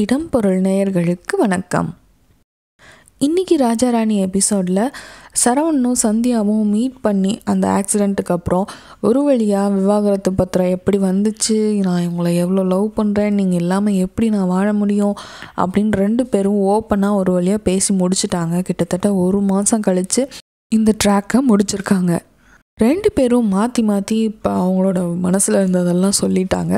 இடம் பொருள் நேயர்களுக்கு வணக்கம் இன்றைக்கி ராஜாராணி எபிசோடில் சரவணும் சந்தியாவும் மீட் பண்ணி அந்த ஆக்சிடெண்ட்டுக்கு அப்புறம் ஒரு வழியாக விவாகரத்து பத்திரம் எப்படி வந்துச்சு நான் இவங்களை எவ்வளோ லவ் பண்ணுறேன் நீங்கள் இல்லாமல் எப்படி நான் வாழ முடியும் அப்படின்னு ரெண்டு பேரும் ஓப்பனாக ஒரு வழியாக பேசி முடிச்சுட்டாங்க கிட்டத்தட்ட ஒரு மாதம் கழித்து இந்த ட்ராக்கை முடிச்சிருக்காங்க ரெண்டு பேரும் மாற்றி மாற்றி இப்போ அவங்களோட மனசில் இருந்ததெல்லாம் சொல்லிட்டாங்க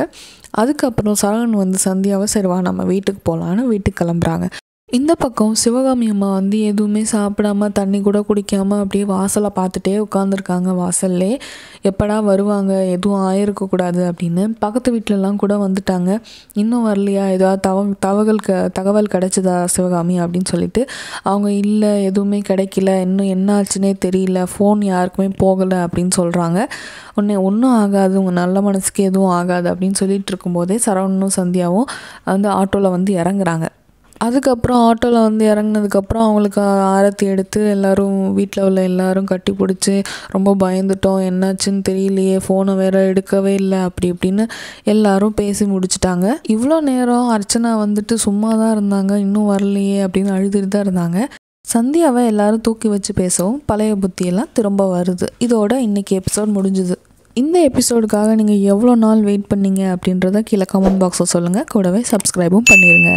அதுக்கப்புறம் சரவணன் வந்து சந்தியாவை சரிவா நம்ம வீட்டுக்கு போகலான்னு வீட்டுக்கு கிளம்புறாங்க இந்த பக்கம் சிவகாமி அம்மா வந்து எதுவுமே சாப்பிடாம தண்ணி கூட குடிக்காமல் அப்படியே வாசலை பார்த்துட்டே உட்காந்துருக்காங்க வாசல்லே எப்படா வருவாங்க எதுவும் ஆயிருக்கக்கூடாது அப்படின்னு பக்கத்து வீட்டிலலாம் கூட வந்துட்டாங்க இன்னும் வரலையா ஏதாவது தவ தவகல் க தகவல் கிடச்சிதா சிவகாமி அப்படின்னு சொல்லிட்டு அவங்க இல்லை எதுவுமே கிடைக்கல இன்னும் என்ன ஆச்சுன்னே தெரியல ஃபோன் யாருக்குமே போகலை அப்படின்னு சொல்கிறாங்க ஒன்று ஒன்றும் ஆகாது உங்கள் நல்ல மனசுக்கு எதுவும் ஆகாது அப்படின்னு சொல்லிட்டு இருக்கும்போதே சரவணனும் சந்தியாவும் வந்து ஆட்டோவில் வந்து இறங்குறாங்க அதுக்கப்புறம் ஆட்டோவில் வந்து இறங்கினதுக்கப்புறம் அவங்களுக்கு ஆரத்தி எடுத்து எல்லோரும் வீட்டில் உள்ள எல்லோரும் கட்டி பிடிச்சி ரொம்ப பயந்துட்டோம் என்னாச்சுன்னு தெரியலையே ஃபோனை வேறு எடுக்கவே இல்லை அப்படி இப்படின்னு எல்லோரும் பேசி முடிச்சிட்டாங்க இவ்வளோ நேரம் அர்ச்சனா வந்துட்டு சும்மா தான் இருந்தாங்க இன்னும் வரலையே அப்படின்னு அழுதுட்டு தான் இருந்தாங்க சந்தியாவை எல்லாரும் தூக்கி வச்சு பேசவும் பழைய புத்தியெல்லாம் திரும்ப வருது இதோட இன்னைக்கு எபிசோட் முடிஞ்சுது இந்த எபிசோடுக்காக நீங்கள் எவ்வளோ நாள் வெயிட் பண்ணீங்க அப்படின்றத கீழே கமெண்ட் பாக்ஸில் சொல்லுங்கள் கூடவே சப்ஸ்கிரைபும் பண்ணிடுங்க